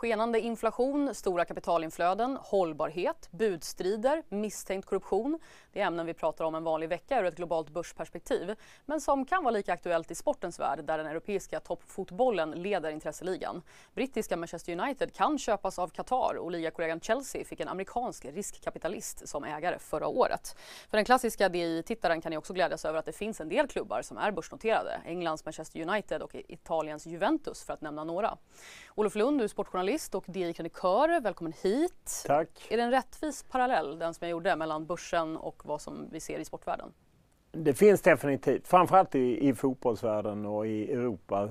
Skenande inflation, stora kapitalinflöden, hållbarhet, budstrider, misstänkt korruption. Det är ämnen vi pratar om en vanlig vecka ur ett globalt börsperspektiv men som kan vara lika aktuellt i sportens värld där den europeiska toppfotbollen leder intresseligan. Brittiska Manchester United kan köpas av Qatar och ligakollegan Chelsea fick en amerikansk riskkapitalist som ägare förra året. För den klassiska DI-tittaren kan ni också glädjas över att det finns en del klubbar som är börsnoterade. Englands Manchester United och Italiens Juventus för att nämna några. Olof Lund, du är sportjournalist journalist och D-krönikör. Välkommen hit. Tack. Är det en rättvis parallell, den som jag gjorde, mellan börsen och vad som vi ser i sportvärlden? Det finns definitivt, framförallt i, i fotbollsvärlden och i Europa.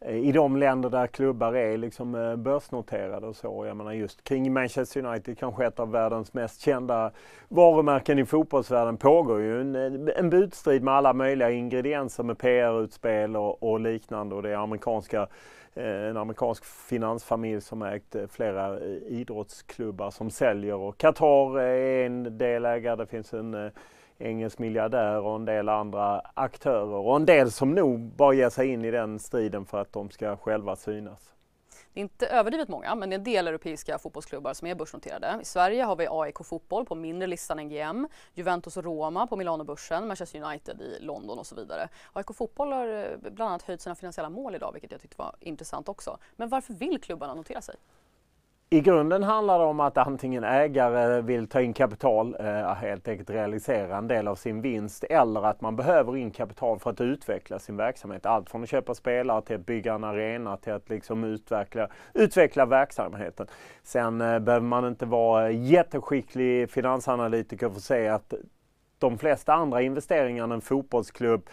Eh, I de länder där klubbar är liksom eh, börsnoterade och så. Jag menar just kring Manchester United, kanske ett av världens mest kända varumärken i fotbollsvärlden, pågår ju en, eh, en budstrid med alla möjliga ingredienser med PR-utspel och, och liknande och det amerikanska Eh, en amerikansk finansfamilj som ägt eh, flera eh, idrottsklubbar som säljer och Qatar är en delägare. Det finns en engelsk miljardär och en del andra aktörer och en del som nog bara ger sig in i den striden för att de ska själva synas. Det är inte överdrivet många, men det är en del europeiska fotbollsklubbar som är börsnoterade. I Sverige har vi AIK Fotboll på mindre listan än GM, Juventus och Roma på Milanobörsen, Manchester United i London och så vidare. AIK Fotboll har eh, bland annat höjt sina finansiella mål idag, vilket jag tyckte var intressant också. Men varför vill klubbarna notera sig? I grunden handlar det om att antingen ägare vill ta in kapital, eh, helt enkelt realisera en del av sin vinst, eller att man behöver in kapital för att utveckla sin verksamhet. Allt från att köpa spelare till att bygga en arena till att liksom utveckla, utveckla verksamheten. Sen eh, behöver man inte vara jätteskicklig finansanalytiker för att se att de flesta andra investeringar än en fotbollsklubb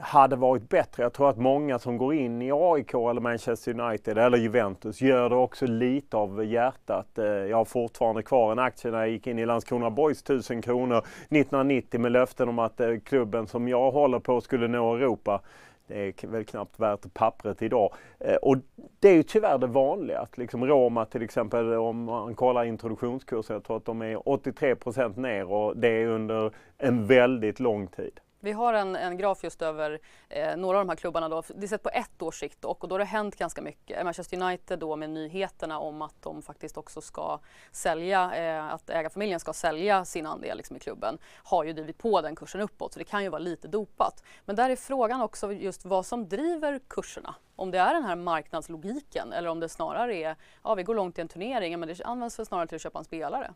hade varit bättre. Jag tror att många som går in i AIK eller Manchester United eller Juventus gör det också lite av hjärtat. Eh, jag har fortfarande kvar en aktie när jag gick in i Landskrona Boys 1000 kronor 1990 med löften om att eh, klubben som jag håller på skulle nå Europa. Det är väl knappt värt pappret idag. Eh, och det är ju tyvärr det vanliga. Att liksom Roma till exempel, om man kollar introduktionskursen, jag tror att de är 83 ner och det är under en väldigt lång tid. Vi har en, en graf just över eh, några av de här klubbarna. Då. Det är sett på ett års sikt dock och då har det hänt ganska mycket. Manchester United då med nyheterna om att de faktiskt också ska sälja, eh, att ägarfamiljen ska sälja sin andel liksom, i klubben har ju drivit på den kursen uppåt så det kan ju vara lite dopat. Men där är frågan också just vad som driver kurserna. Om det är den här marknadslogiken eller om det snarare är ja vi går långt i en turnering men det används väl snarare till att köpa en spelare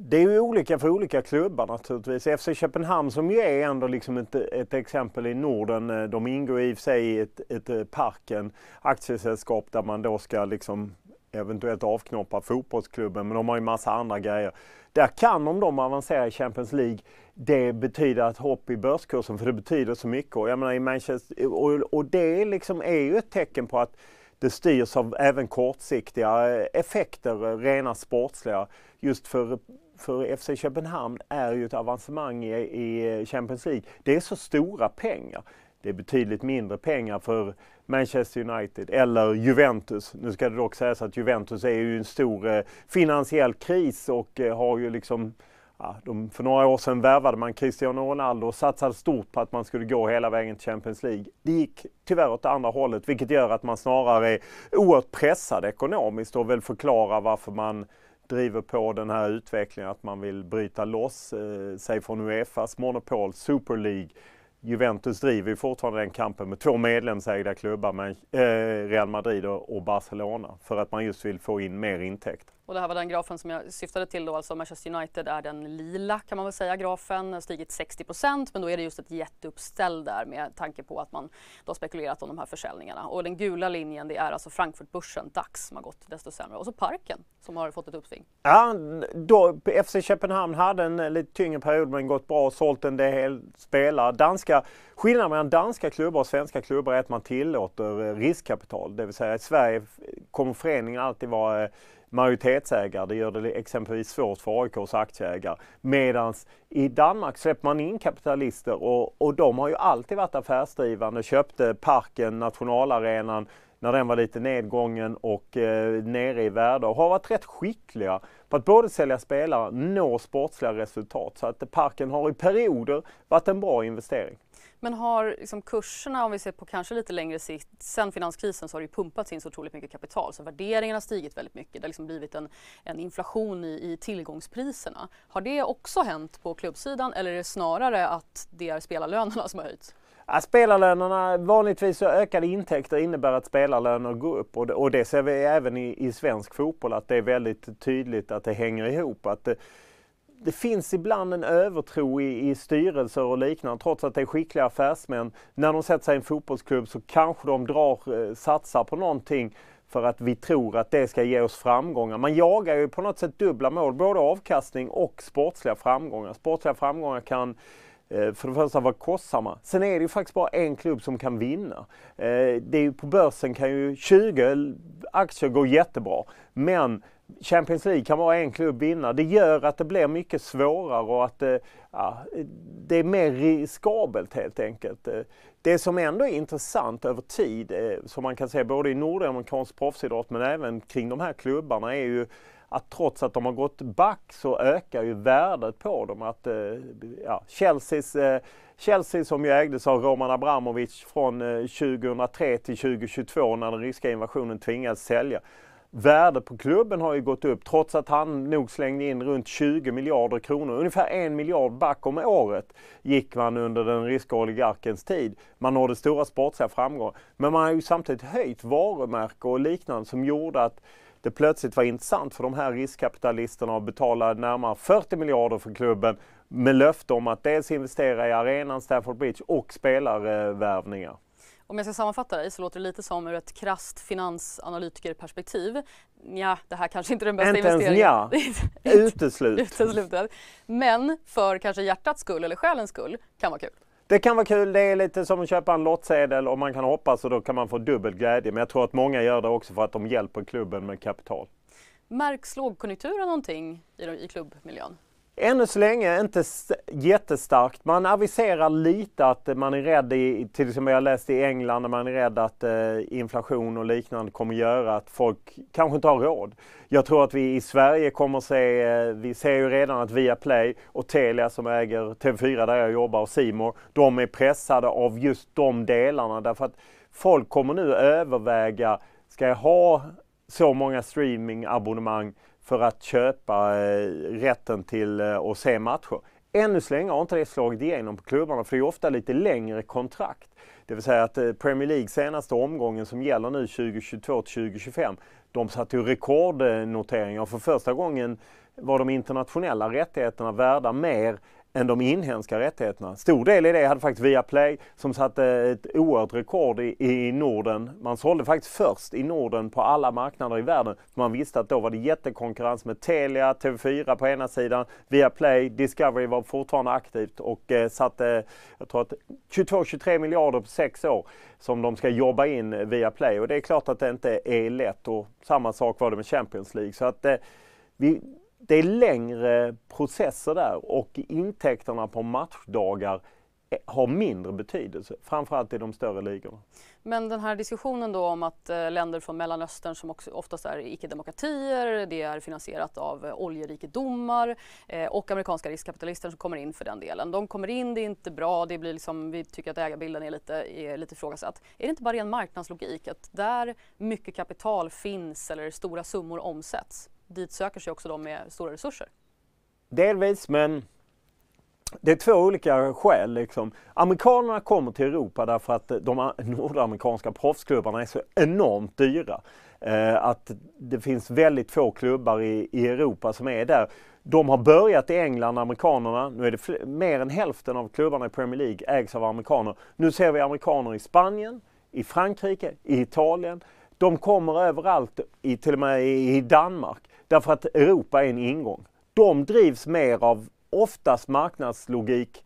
det är ju olika för olika klubbar naturligtvis. FC Köpenhamn som ju är ändå liksom ett, ett exempel i Norden. Eh, de ingår i och för sig i ett, ett eh, Parken aktiesällskap där man då ska liksom eventuellt avknoppa fotbollsklubben men de har ju massa andra grejer. Där kan, om de avancerar i Champions League, det betyder ett hopp i börskursen för det betyder så mycket. Och, jag menar, i Manchester, och, och det liksom är ju ett tecken på att det styrs av även kortsiktiga effekter, rena sportsliga. Just för för FC Köpenhamn är ju ett avancemang i, i Champions League. Det är så stora pengar. Det är betydligt mindre pengar för Manchester United eller Juventus. Nu ska det dock sägas att Juventus är ju en stor eh, finansiell kris och eh, har ju liksom Ja, de, för några år sedan värvade man Cristiano Ronaldo och satsade stort på att man skulle gå hela vägen till Champions League. Det gick tyvärr åt andra hållet vilket gör att man snarare är oerhört pressad ekonomiskt och vill förklara varför man driver på den här utvecklingen att man vill bryta loss eh, sig från Uefas monopol, Super League. Juventus driver fortfarande den kampen med två medlemsägda klubbar, med, eh, Real Madrid och Barcelona, för att man just vill få in mer intäkter. Och det här var den grafen som jag syftade till då, alltså Manchester United är den lila kan man väl säga grafen, den har stigit 60 men då är det just ett jätteuppställ där med tanke på att man då spekulerat om de här försäljningarna. Och den gula linjen det är alltså Frankfurtbörsen, DAX, som har gått desto sämre och så Parken som har fått ett uppsving. Ja, då, FC Köpenhamn hade en eh, lite tyngre period men gått bra och sålt en del spelare. Danska, skillnaden mellan danska klubbar och svenska klubbar är att man tillåter eh, riskkapital, det vill säga i Sverige kommer föreningen alltid vara eh, majoritetsägare. Det gör det exempelvis svårt för AIKs aktieägare. Medan i Danmark släpper man in kapitalister och, och de har ju alltid varit affärsdrivande. Köpte parken, nationalarenan, när den var lite nedgången och eh, nere i värde och har varit rätt skickliga på att både sälja spelare och nå sportsliga resultat. Så att parken har i perioder varit en bra investering. Men har liksom kurserna, om vi ser på kanske lite längre sikt, sen finanskrisen så har det ju pumpats in så otroligt mycket kapital så värderingarna har stigit väldigt mycket. Det har liksom blivit en, en inflation i, i tillgångspriserna. Har det också hänt på klubbsidan eller är det snarare att det är spelarlönerna som har höjts? Ja, spelarlönerna, vanligtvis så ökade intäkter innebär att spelarlöner går upp och det, och det ser vi även i, i, svensk fotboll att det är väldigt tydligt att det hänger ihop. Att det, eh, det finns ibland en övertro i, i styrelser och liknande, trots att det är skickliga affärsmän. När de sätter sig i en fotbollsklubb så kanske de drar, eh, satsar på någonting för att vi tror att det ska ge oss framgångar. Man jagar ju på något sätt dubbla mål, både avkastning och sportsliga framgångar. Sportsliga framgångar kan eh, för det första vara kostsamma. Sen är det ju faktiskt bara en klubb som kan vinna. Eh, det är ju, på börsen kan ju 20 aktier gå jättebra, men Champions League kan vara en klubb vinna. Det gör att det blir mycket svårare och att det, eh, ja, det är mer riskabelt helt enkelt. Det som ändå är intressant över tid, eh, som man kan se både i nordamerikansk proffsidrott men även kring de här klubbarna, är ju att trots att de har gått back så ökar ju värdet på dem. Att, eh, ja, Chelseas, Chelsea som ju ägdes av Roman Abramovic från 2003 till 2022 när den ryska invasionen tvingades sälja värdet på klubben har ju gått upp trots att han nog slängde in runt 20 miljarder kronor. Ungefär en miljard back om året gick man under den ryska oligarkens tid. Man nådde stora sportsliga framgångar. Men man har ju samtidigt höjt varumärke och liknande som gjorde att det plötsligt var intressant för de här riskkapitalisterna att betala närmare 40 miljarder för klubben med löfte om att dels investera i arenan Stafford Bridge och spelarvärvningar. Om jag ska sammanfatta dig så låter det lite som ur ett krasst finansanalytikerperspektiv. Ja, det här kanske inte är den bästa inte investeringen. Inte ens nja. Uteslut. Uteslutet. Men för kanske hjärtats skull eller själens skull kan vara kul. Det kan vara kul. Det är lite som att köpa en lottsedel och man kan hoppas och då kan man få dubbel glädje. Men jag tror att många gör det också för att de hjälper klubben med kapital. Märks lågkonjunkturen någonting i klubbmiljön? Ännu så länge inte jättestarkt. Man aviserar lite att man är rädd, i, till exempel jag läste i England, att man är rädd att eh, inflation och liknande kommer göra att folk kanske inte har råd. Jag tror att vi i Sverige kommer se, eh, vi ser ju redan att Viaplay och Telia som äger TV4 där jag jobbar och Simor, de är pressade av just de delarna därför att folk kommer nu överväga, ska jag ha så många streamingabonnemang för att köpa eh, rätten till eh, att se matcher. Ännu så länge har inte det slagit igenom på klubbarna för det är ofta lite längre kontrakt. Det vill säga att eh, Premier League senaste omgången som gäller nu 2022 till 2025, de satte ju rekordnoteringar. För första gången var de internationella rättigheterna värda mer än de inhemska rättigheterna. Stor del i det hade faktiskt Viaplay som satte ett oerhört rekord i, i Norden. Man sålde faktiskt först i Norden på alla marknader i världen. Man visste att då var det jättekonkurrens med Telia, TV4 på ena sidan, Viaplay, Discovery var fortfarande aktivt och eh, satte, jag tror att 22-23 miljarder på sex år som de ska jobba in via Play. Och det är klart att det inte är lätt och samma sak var det med Champions League. Så att eh, vi, det är längre processer där och intäkterna på matchdagar har mindre betydelse, framförallt i de större ligorna. Men den här diskussionen då om att eh, länder från Mellanöstern som också oftast är icke-demokratier, det är finansierat av eh, oljerikedomar eh, och amerikanska riskkapitalister som kommer in för den delen. De kommer in, det är inte bra, det blir liksom, vi tycker att ägarbilden är lite, är lite ifrågasatt. Är det inte bara ren marknadslogik att där mycket kapital finns eller stora summor omsätts, dit söker sig också de med stora resurser? Delvis, men det är två olika skäl. Liksom. Amerikanerna kommer till Europa därför att de nordamerikanska proffsklubbarna är så enormt dyra. Eh, att det finns väldigt få klubbar i, i, Europa som är där. De har börjat i England, amerikanerna. Nu är det mer än hälften av klubbarna i Premier League ägs av amerikaner. Nu ser vi amerikaner i Spanien, i Frankrike, i Italien. De kommer överallt, i, till och med i Danmark. Därför att Europa är en ingång. De drivs mer av oftast marknadslogik.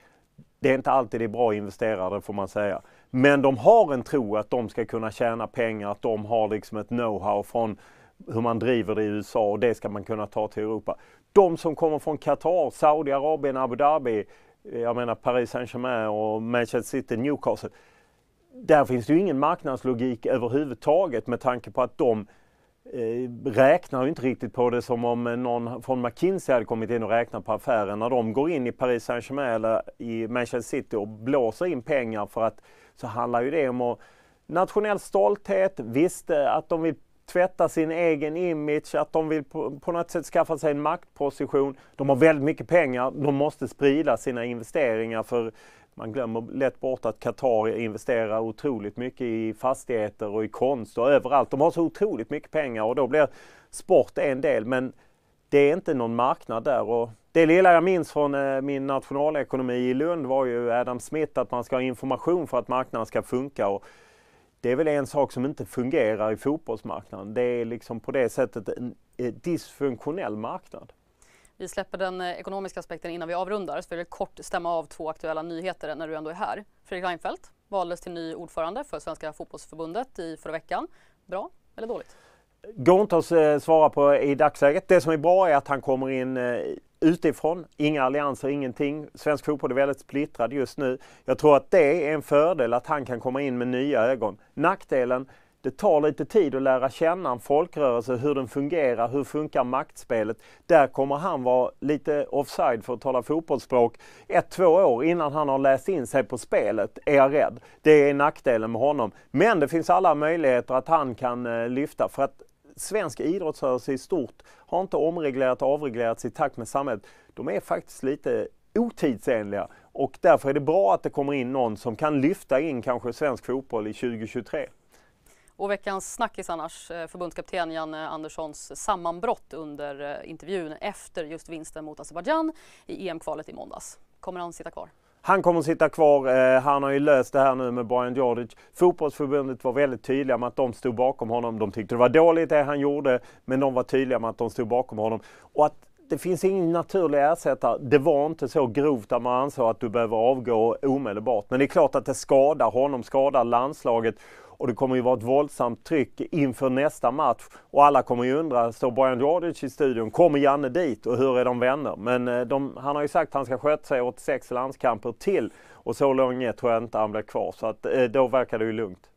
Det är inte alltid det är bra investerare får man säga. Men de har en tro att de ska kunna tjäna pengar, att de har liksom ett know-how från hur man driver det i USA och det ska man kunna ta till Europa. De som kommer från Qatar, Saudiarabien, Abu Dhabi, jag menar Paris Saint-Germain och Manchester City, Newcastle. Där finns det ju ingen marknadslogik överhuvudtaget med tanke på att de Eh, räknar ju inte riktigt på det som om någon från McKinsey hade kommit in och räknat på affären. När de går in i Paris Saint-Germain eller i Manchester City och blåser in pengar för att så handlar ju det om att nationell stolthet, visst eh, att de vill tvätta sin egen image, att de vill på, på, något sätt skaffa sig en maktposition. De har väldigt mycket pengar, de måste sprida sina investeringar för man glömmer lätt bort att Qatar investerar otroligt mycket i fastigheter och i konst och överallt. De har så otroligt mycket pengar och då blir sport en del. Men det är inte någon marknad där. Och det lilla jag minns från eh, min nationalekonomi i Lund var ju Adam Smith att man ska ha information för att marknaden ska funka. Och det är väl en sak som inte fungerar i fotbollsmarknaden. Det är liksom på det sättet en eh, dysfunktionell marknad. Vi släpper den eh, ekonomiska aspekten innan vi avrundar så vill jag kort stämma av två aktuella nyheter när du ändå är här. Fredrik Reinfeldt valdes till ny ordförande för Svenska fotbollsförbundet i förra veckan. Bra eller dåligt? Går inte att eh, svara på i dagsläget. Det som är bra är att han kommer in eh, utifrån. Inga allianser, ingenting. Svensk fotboll är väldigt splittrad just nu. Jag tror att det är en fördel att han kan komma in med nya ögon. Nackdelen det tar lite tid att lära känna en folkrörelse, hur den fungerar, hur funkar maktspelet. Där kommer han vara lite offside för att tala fotbollsspråk. Ett, två år innan han har läst in sig på spelet är jag rädd. Det är nackdelen med honom. Men det finns alla möjligheter att han kan eh, lyfta för att svensk idrottsrörelse i stort har inte omreglerat och avreglerats i takt med samhället. De är faktiskt lite otidsenliga och därför är det bra att det kommer in någon som kan lyfta in kanske svensk fotboll i 2023. Och veckans snackis annars, eh, förbundskapten Janne Anderssons sammanbrott under eh, intervjun efter just vinsten mot Azerbajdzjan i EM-kvalet i måndags. Kommer han sitta kvar? Han kommer att sitta kvar. Eh, han har ju löst det här nu med Brian Djordjic. Fotbollsförbundet var väldigt tydliga med att de stod bakom honom. De tyckte det var dåligt det han gjorde, men de var tydliga med att de stod bakom honom. Och att det finns ingen naturlig ersättare. Det var inte så grovt att man ansåg att du behöver avgå omedelbart. Men det är klart att det skadar honom, skadar landslaget och det kommer ju vara ett våldsamt tryck inför nästa match. Och alla kommer ju undra, står Bojan Djordjic i studion? Kommer Janne dit och hur är de vänner? Men eh, de, han har ju sagt att han ska sköta sig åt sex landskamper till och så länge tror jag inte han blir kvar. Så att, eh, då verkar det ju lugnt.